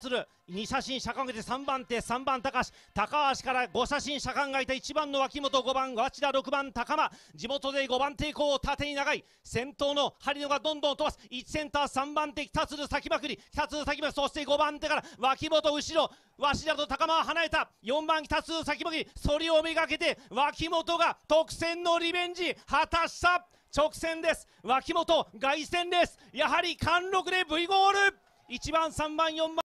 する2写真車間がいて3番手3番高橋高橋から5写真車間がいた1番の脇本5番鷲田6番高間地元で5番抵抗を縦に長い先頭の針野がどんどん飛ばす1センター3番手北鶴先まくり北鶴先まくりそして5番手から脇本後ろ鷲田と高間は離れた4番北鶴先まくりそれをめがけて脇本が特選のリベンジ果たした直線です脇本凱旋ですやはり貫禄で V ゴール1番3番4番